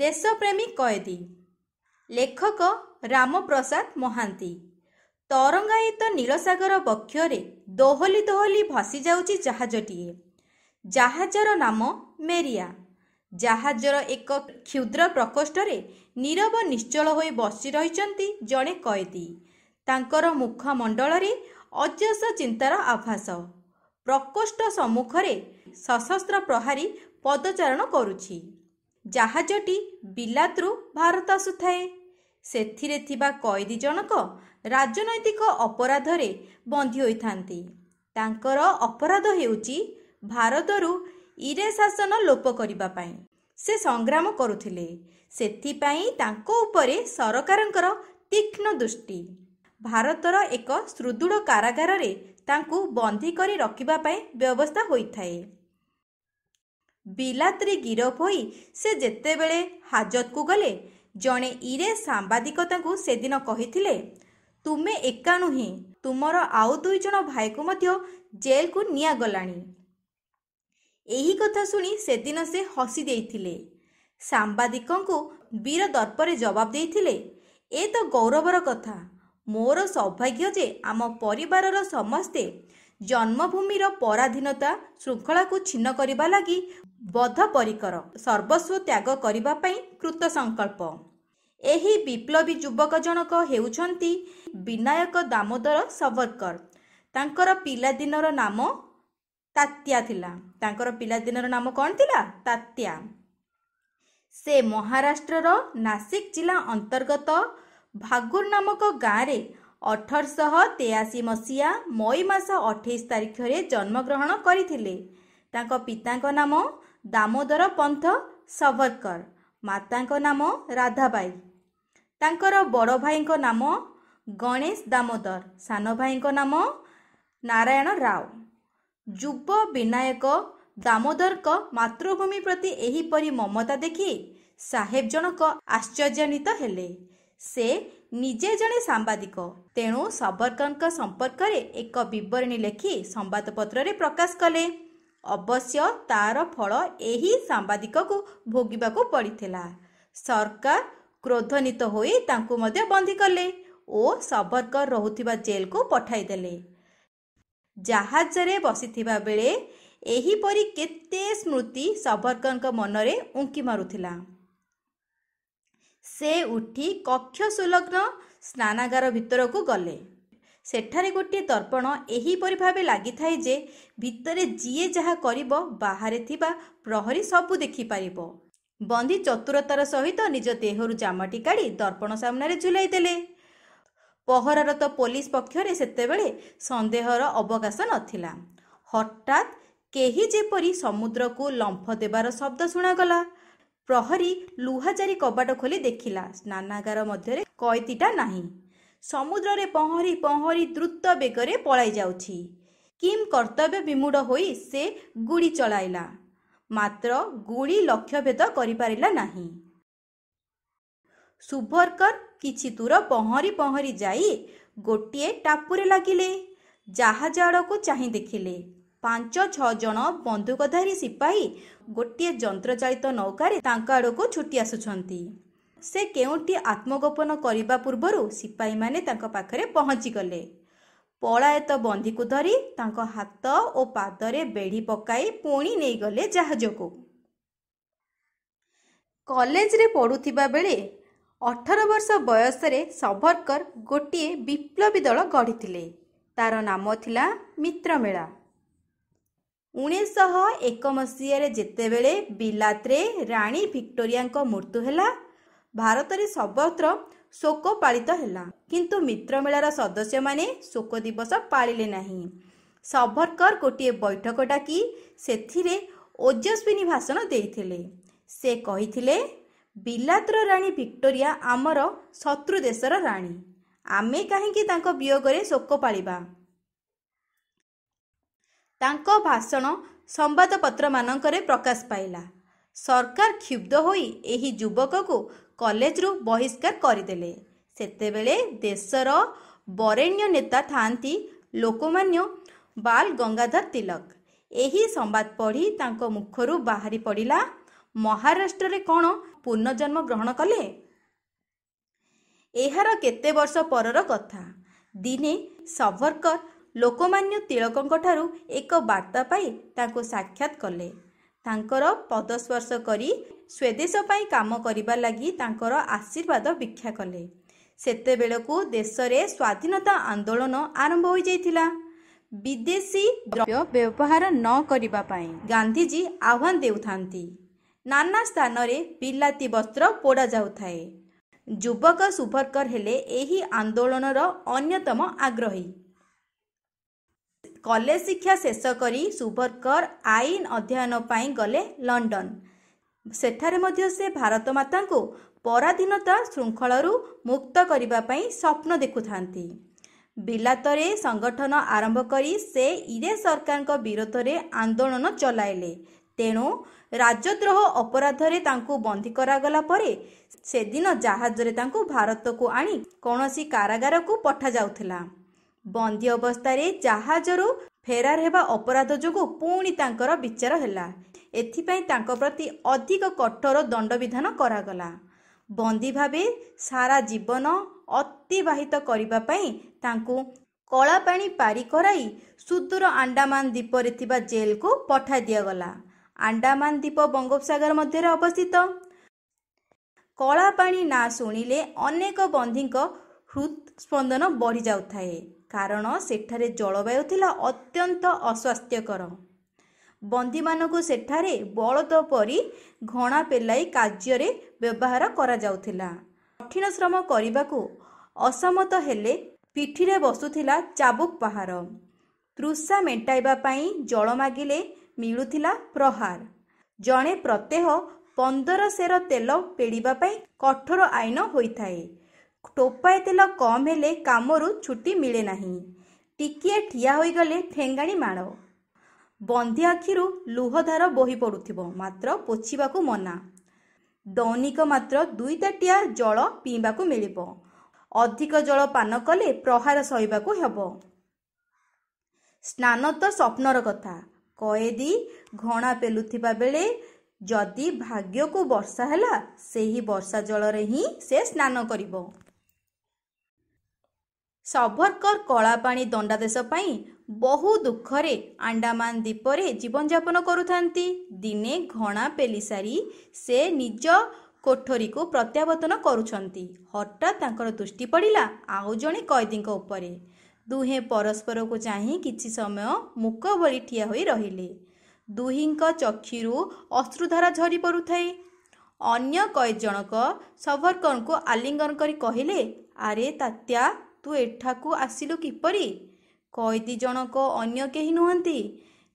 ଦେଶପ୍ରେମୀ କଏଦୀ ଲେଖକ ରାମପ୍ରସାଦ ମହାନ୍ତି ତରଙ୍ଗାୟିତ ନୀଳସାଗର ବକ୍ଷରେ ଦୋହଲି ଦୋହଲି ଭାସିଯାଉଛି ଜାହାଜଟିଏ ଜାହାଜର ନାମ ମେରିଆ ଜାହାଜର ଏକ କ୍ଷୁଦ୍ର ପ୍ରକୋଷ୍ଠରେ ନିରବ ନିଶ୍ଚଳ ହୋଇ ବସି ରହିଛନ୍ତି ଜଣେ କଏଦୀ ତାଙ୍କର ମୁଖମଣ୍ଡଳରେ ଅଜସ ଚିନ୍ତାର ଆଭାସ ପ୍ରକୋଷ୍ଠ ସମ୍ମୁଖରେ ସଶସ୍ତ୍ର ପ୍ରହାରୀ ପଦଚାରଣ କରୁଛି ଜାହାଜଟି ବିଲାତରୁ ଭାରତ ଆସୁଥାଏ ସେଥିରେ ଥିବା କଏଦୀ ଜଣକ ରାଜନୈତିକ ଅପରାଧରେ ବନ୍ଦୀ ହୋଇଥାନ୍ତି ତାଙ୍କର ଅପରାଧ ହେଉଛି ଭାରତରୁ ଇରେ ଶାସନ ଲୋପ କରିବା ପାଇଁ ସେ ସଂଗ୍ରାମ କରୁଥିଲେ ସେଥିପାଇଁ ତାଙ୍କ ଉପରେ ସରକାରଙ୍କର ତୀକ୍ଷ୍ଣ ଦୃଷ୍ଟି ଭାରତର ଏକ ସୁଦୃଢ଼ କାରାଗାରରେ ତାଙ୍କୁ ବନ୍ଦୀ କରି ରଖିବା ପାଇଁ ବ୍ୟବସ୍ଥା ହୋଇଥାଏ ବିଲାତରେ ଗିରଫ ହୋଇ ସେ ଯେତେବେଳେ ହାଜତକୁ ଗଲେ ଜଣେ ଇରେ ସାମ୍ବାଦିକ ତାଙ୍କୁ ସେଦିନ କହିଥିଲେ ତୁମେ ଏକା ନୁହେଁ ତୁମର ଆଉ ଦୁଇ ଜଣ ଭାଇକୁ ମଧ୍ୟ ଜେଲ୍କୁ ନିଆଗଲାଣି ଏହି କଥା ଶୁଣି ସେଦିନ ସେ ହସି ଦେଇଥିଲେ ସାମ୍ବାଦିକଙ୍କୁ ବୀର ଦର୍ପରେ ଜବାବ ଦେଇଥିଲେ ଏ ତ ଗୌରବର କଥା ମୋର ସୌଭାଗ୍ୟ ଯେ ଆମ ପରିବାରର ସମସ୍ତେ ଜନ୍ମଭୂମିର ପରାଧୀନତା ଶୃଙ୍ଖଳାକୁ ଛିନ୍ନ କରିବା ଲାଗି ପରିକର ସର୍ବସ୍ୱ ତ୍ୟାଗ କରିବା ପାଇଁ କୃତ ସଂକଳ୍ପ ଏହି ବିପ୍ଳବୀ ଯୁବକ ଜଣକ ହେଉଛନ୍ତି ବିନାୟକ ଦାମୋଦର ସବରକର ତାଙ୍କର ପିଲାଦିନର ନାମ ତାତ୍ୟା ଥିଲା ତାଙ୍କର ପିଲାଦିନର ନାମ କ'ଣ ଥିଲା ତାତ୍ୟା ସେ ମହାରାଷ୍ଟ୍ରର ନାସିକ ଜିଲ୍ଲା ଅନ୍ତର୍ଗତ ଭାଗୁର ନାମକ ଗାଁରେ ଅଠରଶହ ତେୟାଅଶୀ ମସିହା ମଇ ମାସ ଅଠେଇଶ ତାରିଖରେ ଜନ୍ମଗ୍ରହଣ କରିଥିଲେ ତାଙ୍କ ପିତାଙ୍କ ନାମ ଦାମୋଦର ପନ୍ଥ ସଭତକର ମାତାଙ୍କ ନାମ ରାଧାବାଈ ତାଙ୍କର ବଡ଼ ଭାଇଙ୍କ ନାମ ଗଣେଶ ଦାମୋଦର ସାନ ଭାଇଙ୍କ ନାମ ନାରାୟଣ ରାଓ ଯୁବ ବିନାୟକ ଦାମୋଦରଙ୍କ ମାତୃଭୂମି ପ୍ରତି ଏହିପରି ମମତା ଦେଖି ସାହେବ ଜଣକ ଆଶ୍ଚର୍ଯ୍ୟାନ୍ୱିତ ହେଲେ ସେ ନିଜେ ଜଣେ ସାମ୍ବାଦିକ ତେଣୁ ସବରକରଙ୍କ ସମ୍ପର୍କରେ ଏକ ବିବରଣୀ ଲେଖି ସମ୍ବାଦପତ୍ରରେ ପ୍ରକାଶ କଲେ ଅବଶ୍ୟ ତାର ଫଳ ଏହି ସାମ୍ବାଦିକକୁ ଭୋଗିବାକୁ ପଡ଼ିଥିଲା ସରକାର କ୍ରୋଧନିତ ହୋଇ ତାଙ୍କୁ ମଧ୍ୟ ବନ୍ଦୀ କଲେ ଓ ସବରକର ରହୁଥିବା ଜେଲକୁ ପଠାଇଦେଲେ ଜାହାଜରେ ବସିଥିବା ବେଳେ ଏହିପରି କେତେ ସ୍ମୃତି ସବରକରଙ୍କ ମନରେ ଉଙ୍କି ମାରୁଥିଲା ସେ ଉଠି କକ୍ଷ ସୁଲଗ୍ନ ସ୍ନାନାଗାର ଭିତରକୁ ଗଲେ ସେଠାରେ ଗୋଟିଏ ତର୍ପଣ ଏହିପରି ଭାବେ ଲାଗିଥାଏ ଯେ ଭିତରେ ଯିଏ ଯାହା କରିବ ବାହାରେ ଥିବା ପ୍ରହରୀ ସବୁ ଦେଖିପାରିବ ବନ୍ଦୀ ଚତୁରତାର ସହିତ ନିଜ ଦେହରୁ ଜାମଟି କାଢ଼ି ଦର୍ପଣ ସାମ୍ନାରେ ଝୁଲାଇ ଦେଲେ ପହରରତ ପୋଲିସ ପକ୍ଷରେ ସେତେବେଳେ ସନ୍ଦେହର ଅବକାଶ ନଥିଲା ହଠାତ୍ କେହି ଯେପରି ସମୁଦ୍ରକୁ ଲମ୍ଫ ଦେବାର ଶବ୍ଦ ଶୁଣାଗଲା ପ୍ରହରୀ ଲୁହାଚାରି କବାଟ ଖୋଲି ଦେଖିଲା ସ୍ନାନାଗାର ମଧ୍ୟରେ କଏତୀଟା ନାହିଁ ସମୁଦ୍ରରେ ପହଁରି ପହଁରି ଦ୍ରୁତ ବେଗରେ ପଳାଇ ଯାଉଛି କିମ୍ କର୍ତ୍ତବ୍ୟ ବିମୂଢ଼ ହୋଇ ସେ ଗୁଡ଼ି ଚଳାଇଲା ମାତ୍ର ଗୁଳି ଲକ୍ଷ୍ୟଭେଦ କରିପାରିଲା ନାହିଁ ସୁଭରକର କିଛି ଦୂର ପହଁରି ପହଁରି ଯାଇ ଗୋଟିଏ ଟାପୁରେ ଲାଗିଲେ ଜାହାଜ ଆଡ଼କୁ ଚାହିଁ ଦେଖିଲେ ପାଞ୍ଚ ଛଅ ଜଣ ବନ୍ଧୁକଧାରୀ ସିପାହୀ ଗୋଟିଏ ଯନ୍ତ୍ରଚାଳିତ ନୌକାରେ ତାଙ୍କ ଆଡ଼କୁ ଛୁଟି ଆସୁଛନ୍ତି ସେ କେଉଁଠି ଆତ୍ମଗୋପନ କରିବା ପୂର୍ବରୁ ସିପାହୀମାନେ ତାଙ୍କ ପାଖରେ ପହଞ୍ଚିଗଲେ ପଳାୟତ ବନ୍ଧିକୁ ଧରି ତାଙ୍କ ହାତ ଓ ପାଦରେ ବେଢ଼ି ପକାଇ ପୁଣି ନେଇଗଲେ ଜାହାଜକୁ କଲେଜରେ ପଢ଼ୁଥିବା ବେଳେ ଅଠର ବର୍ଷ ବୟସରେ ସଭରକର ଗୋଟିଏ ବିପ୍ଳବୀ ଦଳ ଗଢ଼ିଥିଲେ ତାର ନାମ ଥିଲା ମିତ୍ରମେଳା ଉଣେଇଶହ ଏକ ମସିହାରେ ଯେତେବେଳେ ବିଲାତରେ ରାଣୀ ଭିକ୍ଟୋରିଆଙ୍କ ମୃତ୍ୟୁ ହେଲା ଭାରତରେ ସର୍ବତ୍ର ଶୋକ ପାଳିତ ହେଲା କିନ୍ତୁ ମିତ୍ରମେଳାର ସଦସ୍ୟମାନେ ଶୋକ ଦିବସ ପାଳିଲେ ନାହିଁ ସଭରକର ଗୋଟିଏ ବୈଠକ ଡାକି ସେଥିରେ ଓଜସ୍ୱିନୀ ଭାଷଣ ଦେଇଥିଲେ ସେ କହିଥିଲେ ବିଲାତର ରାଣୀ ଭିକ୍ଟୋରିଆ ଆମର ଶତ୍ରୁ ଦେଶର ରାଣୀ ଆମେ କାହିଁକି ତାଙ୍କ ବିୟୋଗରେ ଶୋକ ପାଳିବା ତାଙ୍କ ଭାଷଣ ସମ୍ବାଦପତ୍ରମାନଙ୍କରେ ପ୍ରକାଶ ପାଇଲା ସରକାର କ୍ଷୁବ୍ଧ ହୋଇ ଏହି ଯୁବକକୁ କଲେଜରୁ ବହିଷ୍କାର କରିଦେଲେ ସେତେବେଳେ ଦେଶର ବରେଣ୍ୟ ନେତା ଥାନ୍ତି ଲୋକମାନ୍ୟ ବାଲ ଗଙ୍ଗାଧର ତିଲକ ଏହି ସମ୍ବାଦ ପଢ଼ି ତାଙ୍କ ମୁଖରୁ ବାହାରି ପଡ଼ିଲା ମହାରାଷ୍ଟ୍ରରେ କ'ଣ ପୁନର୍ଜନ୍ମ ଗ୍ରହଣ କଲେ ଏହାର କେତେ ବର୍ଷ ପରର କଥା ଦିନେ ସବର୍କର ଲୋକମାନ୍ୟ ତିଳକଙ୍କଠାରୁ ଏକ ବାର୍ତ୍ତା ପାଇ ତାଙ୍କୁ ସାକ୍ଷାତ କଲେ ତାଙ୍କର ପଦସ୍ପର୍ଶ କରି ସ୍ୱଦେଶ ପାଇଁ କାମ କରିବା ଲାଗି ତାଙ୍କର ଆଶୀର୍ବାଦ ଭିକ୍ଷା କଲେ ସେତେବେଳକୁ ଦେଶରେ ସ୍ୱାଧୀନତା ଆନ୍ଦୋଳନ ଆରମ୍ଭ ହୋଇଯାଇଥିଲା ବିଦେଶୀ ଦ୍ରବ୍ୟ ବ୍ୟବହାର ନ କରିବା ପାଇଁ ଗାନ୍ଧୀଜୀ ଆହ୍ୱାନ ଦେଉଥାନ୍ତି ନାନା ସ୍ଥାନରେ ବିଲାତି ବସ୍ତ୍ର ପୋଡ଼ା ଯାଉଥାଏ ଯୁବକ ସୁଭର୍କର ହେଲେ ଏହି ଆନ୍ଦୋଳନର ଅନ୍ୟତମ ଆଗ୍ରହୀ କଲେଜ ଶିକ୍ଷା ଶେଷ କରି ସୁବର୍କର ଆଇନ ଅଧ୍ୟୟନ ପାଇଁ ଗଲେ ଲଣ୍ଡନ ସେଠାରେ ମଧ୍ୟ ସେ ଭାରତ ମାତାଙ୍କୁ ପରାଧୀନତା ଶୃଙ୍ଖଳରୁ ମୁକ୍ତ କରିବା ପାଇଁ ସ୍ୱପ୍ନ ଦେଖୁଥାନ୍ତି ବିଲାତରେ ସଂଗଠନ ଆରମ୍ଭ କରି ସେ ଇରେ ସରକାରଙ୍କ ବିରୋଧରେ ଆନ୍ଦୋଳନ ଚଲାଇଲେ ତେଣୁ ରାଜଦ୍ରୋହ ଅପରାଧରେ ତାଙ୍କୁ ବନ୍ଦୀ କରାଗଲା ପରେ ସେଦିନ ଜାହାଜରେ ତାଙ୍କୁ ଭାରତକୁ ଆଣି କୌଣସି କାରାଗାରକୁ ପଠାଯାଉଥିଲା ବନ୍ଦୀ ଅବସ୍ଥାରେ ଜାହାଜରୁ ଫେରାର ହେବା ଅପରାଧ ଯୋଗୁଁ ପୁଣି ତାଙ୍କର ବିଚାର ହେଲା ଏଥିପାଇଁ ତାଙ୍କ ପ୍ରତି ଅଧିକ କଠୋର ଦଣ୍ଡବିଧାନ କରାଗଲା ବନ୍ଦୀ ଭାବେ ସାରା ଜୀବନ ଅତିବାହିତ କରିବା ପାଇଁ ତାଙ୍କୁ କଳା ପାଣି ପାରି କରାଇ ସୁଦୂର ଆଣ୍ଡାମାନ ଦ୍ୱୀପରେ ଥିବା ଜେଲକୁ ପଠାଇ ଦିଆଗଲା ଆଣ୍ଡାମାନ ଦ୍ୱୀପ ବଙ୍ଗୋପସାଗର ମଧ୍ୟରେ ଅବସ୍ଥିତ କଳା ପାଣି ନା ଶୁଣିଲେ ଅନେକ ବନ୍ଦୀଙ୍କ ହୃତ୍ସ୍ପନ୍ଦନ ବଢ଼ିଯାଉଥାଏ କାରଣ ସେଠାରେ ଜଳବାୟୁ ଥିଲା ଅତ୍ୟନ୍ତ ଅସ୍ୱାସ୍ଥ୍ୟକର ବନ୍ଦୀମାନଙ୍କୁ ସେଠାରେ ବଳଦ ପରି ଘଣା ପେଲାଇ କାର୍ଯ୍ୟରେ ବ୍ୟବହାର କରାଯାଉଥିଲା କଠିନ ଶ୍ରମ କରିବାକୁ ଅସମତ ହେଲେ ପିଠିରେ ବସୁଥିଲା ଚାବୁକ ପାହାଡ଼ ତୃଷା ମେଣ୍ଟାଇବା ପାଇଁ ଜଳ ମାଗିଲେ ମିଳୁଥିଲା ପ୍ରହାର ଜଣେ ପ୍ରତ୍ୟହ ପନ୍ଦର ସେର ତେଲ ପେଡ଼ିବା ପାଇଁ କଠୋର ଆଇନ ହୋଇଥାଏ ଟୋପାଏ ତେଲ କମ୍ ହେଲେ କାମରୁ ଛୁଟି ମିଳେ ନାହିଁ ଟିକିଏ ଠିଆ ହୋଇଗଲେ ଠେଙ୍ଗାଣି ମାଡ଼ ବନ୍ଧି ଆଖିରୁ ଲୁହଧାର ବୋହି ପଡ଼ୁଥିବ ମାତ୍ର ପୋଛିବାକୁ ମନା ଦୈନିକ ମାତ୍ର ଦୁଇଟାଟିଆ ଜଳ ପିଇବାକୁ ମିଳିବ ଅଧିକ ଜଳ ପାନ କଲେ ପ୍ରହାର ସହିବାକୁ ହେବ ସ୍ନାନ ତ ସ୍ୱପ୍ନର କଥା କଏଦୀ ଘଣା ପେଲୁଥିବା ବେଳେ ଯଦି ଭାଗ୍ୟକୁ ବର୍ଷା ହେଲା ସେହି ବର୍ଷା ଜଳରେ ହିଁ ସେ ସ୍ନାନ କରିବ ସଭରକର କଳାପାଣି ଦଣ୍ଡାଦେଶ ପାଇଁ ବହୁ ଦୁଃଖରେ ଆଣ୍ଡାମାନ ଦ୍ୱୀପରେ ଜୀବନଯାପନ କରୁଥାନ୍ତି ଦିନେ ଘଣା ପେଲିସାରି ସେ ନିଜ କୋଠରୀକୁ ପ୍ରତ୍ୟାବର୍ତ୍ତନ କରୁଛନ୍ତି ହଠାତ୍ ତାଙ୍କର ଦୃଷ୍ଟି ପଡ଼ିଲା ଆଉ ଜଣେ କଏଦୀଙ୍କ ଉପରେ ଦୁହେଁ ପରସ୍ପରକୁ ଚାହିଁ କିଛି ସମୟ ମୁକ ଭଳି ଠିଆ ହୋଇ ରହିଲେ ଦୁହିଁଙ୍କ ଚକ୍ଷୁରୁ ଅଶ୍ରୁଧାରା ଝରି ପଡ଼ୁଥାଏ ଅନ୍ୟ କଏଦ ଜଣକ ସଭରକରଙ୍କୁ ଆଲିଙ୍ଗନ କରି କହିଲେ ଆରେ ତାତ୍ୟା ତୁ ଏଠାକୁ ଆସିଲୁ କିପରି କଏଦୀ ଜଣକ ଅନ୍ୟ କେହି ନୁହନ୍ତି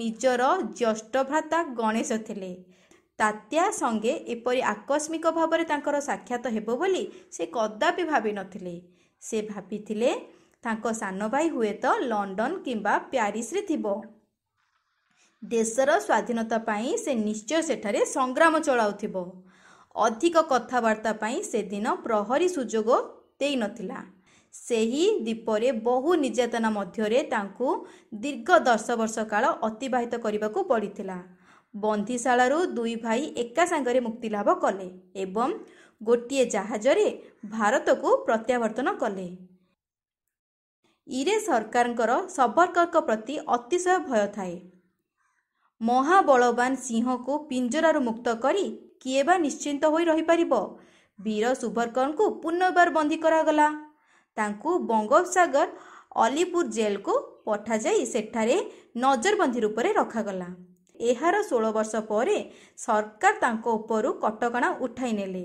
ନିଜର ଜ୍ୟେଷ୍ଠ ଭ୍ରାତା ଗଣେଶ ଥିଲେ ତାତ୍ୟା ସଙ୍ଗେ ଏପରି ଆକସ୍ମିକ ଭାବରେ ତାଙ୍କର ସାକ୍ଷାତ ହେବ ବୋଲି ସେ କଦାପି ଭାବିନଥିଲେ ସେ ଭାବିଥିଲେ ତାଙ୍କ ସାନ ଭାଇ ହୁଏତ ଲଣ୍ଡନ କିମ୍ବା ପ୍ୟାରିସରେ ଥିବ ଦେଶର ସ୍ୱାଧୀନତା ପାଇଁ ସେ ନିଶ୍ଚୟ ସେଠାରେ ସଂଗ୍ରାମ ଚଳାଉଥିବ ଅଧିକ କଥାବାର୍ତ୍ତା ପାଇଁ ସେଦିନ ପ୍ରହରୀ ସୁଯୋଗ ଦେଇନଥିଲା ସେହି ଦ୍ୱୀପରେ ବହୁ ନିର୍ଯାତନା ମଧ୍ୟରେ ତାଙ୍କୁ ଦୀର୍ଘ ଦଶ ବର୍ଷ କାଳ ଅତିବାହିତ କରିବାକୁ ପଡ଼ିଥିଲା ବନ୍ଧିଶାଳାରୁ ଦୁଇ ଭାଇ ଏକା ସାଙ୍ଗରେ ମୁକ୍ତିଲାଭ କଲେ ଏବଂ ଗୋଟିଏ ଜାହାଜରେ ଭାରତକୁ ପ୍ରତ୍ୟାବର୍ତ୍ତନ କଲେ ଇରେ ସରକାରଙ୍କର ସବରକରଙ୍କ ପ୍ରତି ଅତିଶୟ ଭୟ ଥାଏ ମହାବଳବାନ ସିଂହକୁ ପିଞ୍ଜରାରୁ ମୁକ୍ତ କରି କିଏ ବା ନିଶ୍ଚିନ୍ତ ହୋଇ ରହିପାରିବ ବୀର ସୁବର୍କରଙ୍କୁ ପୁନର୍ବାର ବନ୍ଦୀ କରାଗଲା ତାଙ୍କୁ ବଙ୍ଗୋପସାଗର ଅଲିପୁର ଜେଲକୁ ପଠାଯାଇ ସେଠାରେ ନଜରବନ୍ଦୀ ରୂପରେ ରଖାଗଲା ଏହାର ଷୋହଳ ବର୍ଷ ପରେ ସରକାର ତାଙ୍କ ଉପରୁ କଟକଣା ଉଠାଇ ନେଲେ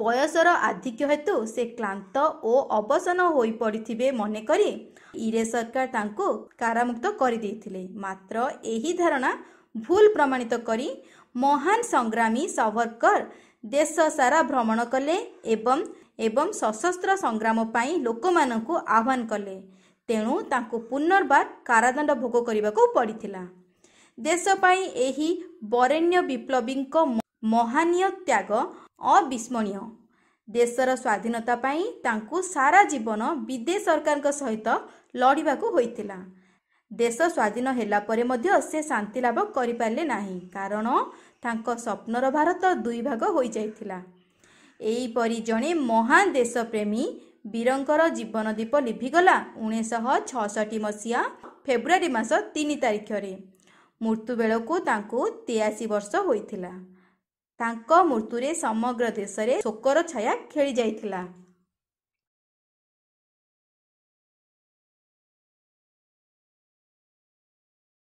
ବୟସର ଆଧିକ୍ୟ ହେତୁ ସେ କ୍ଲାନ୍ତ ଓ ଅବସନ ହୋଇପଡ଼ିଥିବେ ମନେ କରି ଇରେ ସରକାର ତାଙ୍କୁ କାରାମୁକ୍ତ କରିଦେଇଥିଲେ ମାତ୍ର ଏହି ଧାରଣା ଭୁଲ ପ୍ରମାଣିତ କରି ମହାନ ସଂଗ୍ରାମୀ ସାବରକର ଦେଶ ସାରା ଭ୍ରମଣ କଲେ ଏବଂ ଏବଂ ସଶସ୍ତ୍ର ସଂଗ୍ରାମ ପାଇଁ ଲୋକମାନଙ୍କୁ ଆହ୍ୱାନ କଲେ ତେଣୁ ତାଙ୍କୁ ପୁନର୍ବାର କାରାଦଣ୍ଡ ଭୋଗ କରିବାକୁ ପଡ଼ିଥିଲା ଦେଶ ପାଇଁ ଏହି ବରେଣ୍ୟ ବିପ୍ଲବୀଙ୍କ ମହାନୀୟ ତ୍ୟାଗ ଅବିସ୍ମରଣୀୟ ଦେଶର ସ୍ୱାଧୀନତା ପାଇଁ ତାଙ୍କୁ ସାରା ଜୀବନ ବିଦେଶ ସରକାରଙ୍କ ସହିତ ଲଢ଼ିବାକୁ ହୋଇଥିଲା ଦେଶ ସ୍ୱାଧୀନ ହେଲା ପରେ ମଧ୍ୟ ସେ ଶାନ୍ତି ଲାଭ କରିପାରିଲେ ନାହିଁ କାରଣ ତାଙ୍କ ସ୍ୱପ୍ନର ଭାରତ ଦୁଇ ଭାଗ ହୋଇଯାଇଥିଲା ଏହିପରି ଜଣେ ମହାନ ଦେଶପ୍ରେମୀ ବୀରଙ୍କର ଜୀବନ ଜୀବନଦୀପ ଲିଭିଗଲା ଉଣେଇଶହ ଛଅଷଠି ମସିହା ଫେବୃଆରୀ ମାସ ତିନି ତାରିଖରେ ମୃତ୍ୟୁ ବେଳକୁ ତାଙ୍କୁ ତେୟାଅଶୀ ବର୍ଷ ହୋଇଥିଲା ତାଙ୍କ ମୃତ୍ୟୁରେ ସମଗ୍ର ଦେଶରେ ଶୋକର ଛାୟା ଖେଳିଯାଇଥିଲା